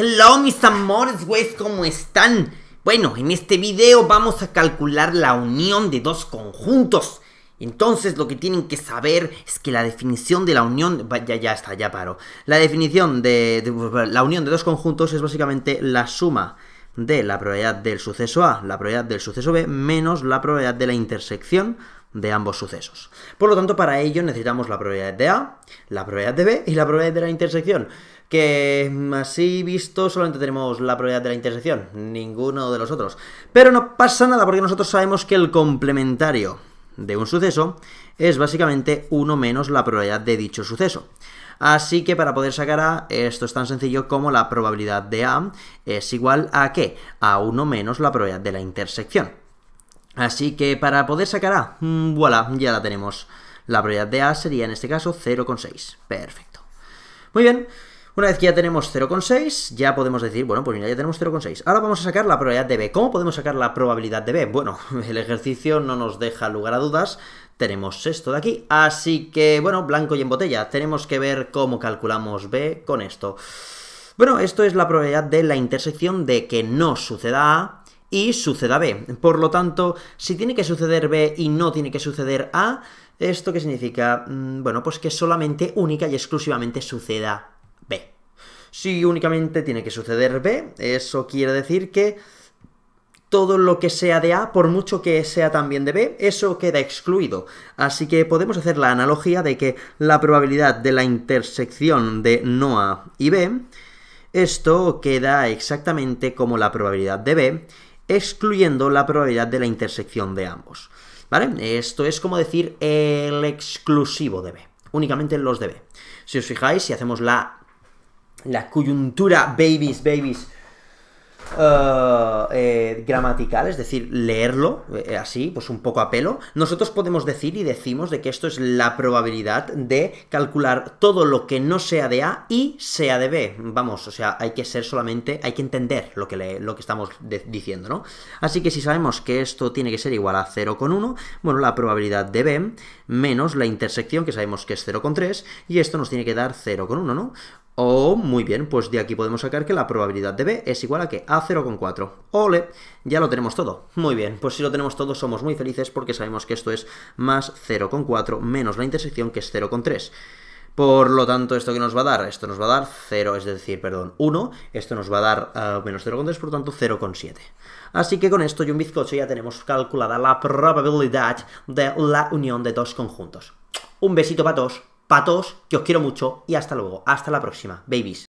Hello mis amores, güeyes, ¿cómo están? Bueno, en este video vamos a calcular la unión de dos conjuntos. Entonces lo que tienen que saber es que la definición de la unión... Ya, ya está, ya paro. La definición de la unión de dos conjuntos es básicamente la suma de la probabilidad del suceso A, la probabilidad del suceso B, menos la probabilidad de la intersección de ambos sucesos. Por lo tanto, para ello necesitamos la probabilidad de A, la probabilidad de B y la probabilidad de la intersección, que así visto solamente tenemos la probabilidad de la intersección, ninguno de los otros. Pero no pasa nada porque nosotros sabemos que el complementario de un suceso es básicamente 1 menos la probabilidad de dicho suceso. Así que para poder sacar A, esto es tan sencillo como la probabilidad de A es igual a ¿qué? A 1 menos la probabilidad de la intersección. Así que para poder sacar A, mm, voilà, ya la tenemos. La probabilidad de A sería en este caso 0,6. Perfecto. Muy bien, una vez que ya tenemos 0,6, ya podemos decir, bueno, pues mira, ya tenemos 0,6. Ahora vamos a sacar la probabilidad de B. ¿Cómo podemos sacar la probabilidad de B? Bueno, el ejercicio no nos deja lugar a dudas. Tenemos esto de aquí, así que, bueno, blanco y en botella. Tenemos que ver cómo calculamos B con esto. Bueno, esto es la probabilidad de la intersección de que no suceda A y suceda B. Por lo tanto, si tiene que suceder B y no tiene que suceder A, ¿esto qué significa? Mm, bueno, pues que solamente, única y exclusivamente suceda B. Si únicamente tiene que suceder B, eso quiere decir que todo lo que sea de A, por mucho que sea también de B, eso queda excluido. Así que podemos hacer la analogía de que la probabilidad de la intersección de no A y B, esto queda exactamente como la probabilidad de B, excluyendo la probabilidad de la intersección de ambos. ¿Vale? Esto es como decir el exclusivo de B, únicamente los de B. Si os fijáis, si hacemos la, la coyuntura babies, babies, eh, gramatical, es decir, leerlo eh, así, pues un poco a pelo, nosotros podemos decir y decimos de que esto es la probabilidad de calcular todo lo que no sea de A y sea de B. Vamos, o sea, hay que ser solamente, hay que entender lo que, lo que estamos diciendo, ¿no? Así que si sabemos que esto tiene que ser igual a 0,1, bueno, la probabilidad de B menos la intersección, que sabemos que es 0,3, y esto nos tiene que dar 0,1, ¿no? O, oh, muy bien, pues de aquí podemos sacar que la probabilidad de B es igual a que A0,4. ¡Ole! Ya lo tenemos todo. Muy bien, pues si lo tenemos todo somos muy felices porque sabemos que esto es más 0,4 menos la intersección que es 0,3. Por lo tanto, ¿esto qué nos va a dar? Esto nos va a dar 0, es decir, perdón, 1. Esto nos va a dar ah, menos 0,3, por lo tanto 0,7. Así que con esto y un bizcocho ya tenemos calculada la probabilidad de la unión de dos conjuntos. Un besito para todos. Patos, que os quiero mucho y hasta luego. Hasta la próxima, babies.